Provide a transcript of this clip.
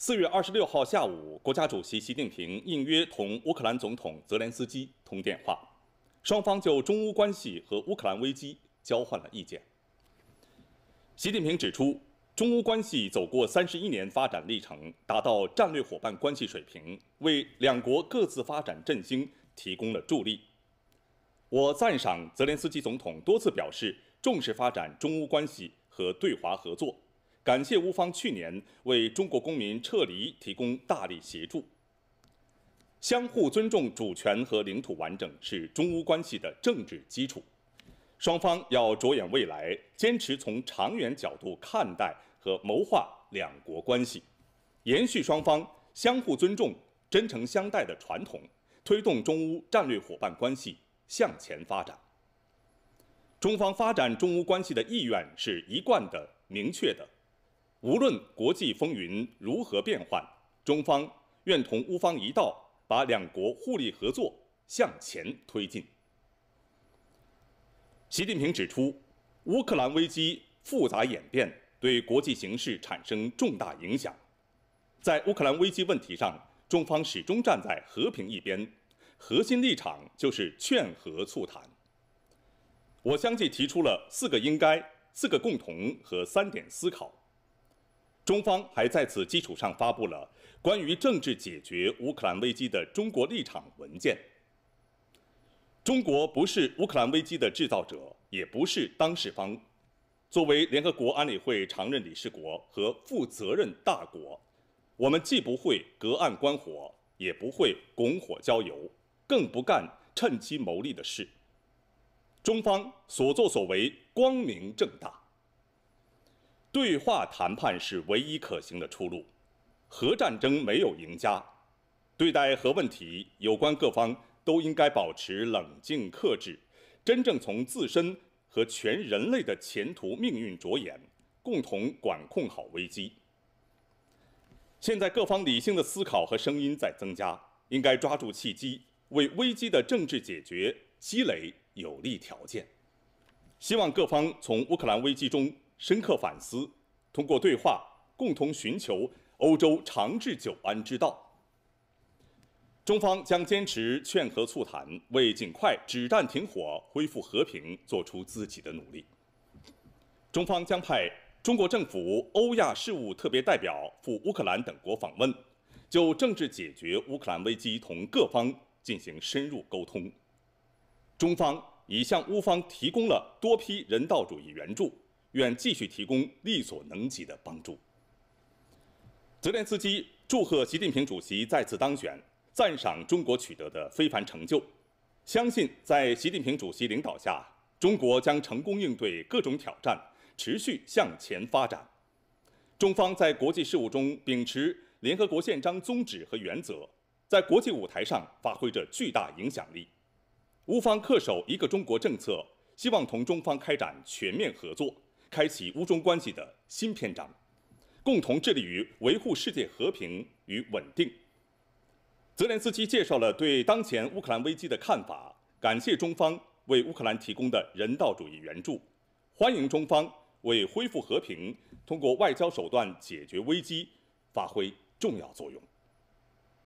四月二十六号下午，国家主席习近平应约同乌克兰总统泽连斯基通电话，双方就中乌关系和乌克兰危机交换了意见。习近平指出，中乌关系走过三十一年发展历程，达到战略伙伴关系水平，为两国各自发展振兴提供了助力。我赞赏泽连斯基总统多次表示重视发展中乌关系和对华合作。感谢乌方去年为中国公民撤离提供大力协助。相互尊重主权和领土完整是中乌关系的政治基础。双方要着眼未来，坚持从长远角度看待和谋划两国关系，延续双方相互尊重、真诚相待的传统，推动中乌战略伙伴关系向前发展。中方发展中乌关系的意愿是一贯的、明确的。无论国际风云如何变幻，中方愿同乌方一道，把两国互利合作向前推进。习近平指出，乌克兰危机复杂演变对国际形势产生重大影响，在乌克兰危机问题上，中方始终站在和平一边，核心立场就是劝和促谈。我相继提出了四个应该、四个共同和三点思考。中方还在此基础上发布了关于政治解决乌克兰危机的中国立场文件。中国不是乌克兰危机的制造者，也不是当事方。作为联合国安理会常任理事国和负责任大国，我们既不会隔岸观火，也不会拱火浇油，更不干趁机谋利的事。中方所作所为光明正大。对话谈判是唯一可行的出路，核战争没有赢家。对待核问题，有关各方都应该保持冷静克制，真正从自身和全人类的前途命运着眼，共同管控好危机。现在各方理性的思考和声音在增加，应该抓住契机，为危机的政治解决积累有利条件。希望各方从乌克兰危机中。深刻反思，通过对话共同寻求欧洲长治久安之道。中方将坚持劝和促谈，为尽快止战停火、恢复和平做出自己的努力。中方将派中国政府欧亚事务特别代表赴乌克兰等国访问，就政治解决乌克兰危机同各方进行深入沟通。中方已向乌方提供了多批人道主义援助。愿继续提供力所能及的帮助。泽连斯基祝贺习近平主席再次当选，赞赏中国取得的非凡成就，相信在习近平主席领导下，中国将成功应对各种挑战，持续向前发展。中方在国际事务中秉持联合国宪章宗旨和原则，在国际舞台上发挥着巨大影响力。乌方恪守一个中国政策，希望同中方开展全面合作。开启乌中关系的新篇章，共同致力于维护世界和平与稳定。泽连斯基介绍了对当前乌克兰危机的看法，感谢中方为乌克兰提供的人道主义援助，欢迎中方为恢复和平、通过外交手段解决危机发挥重要作用。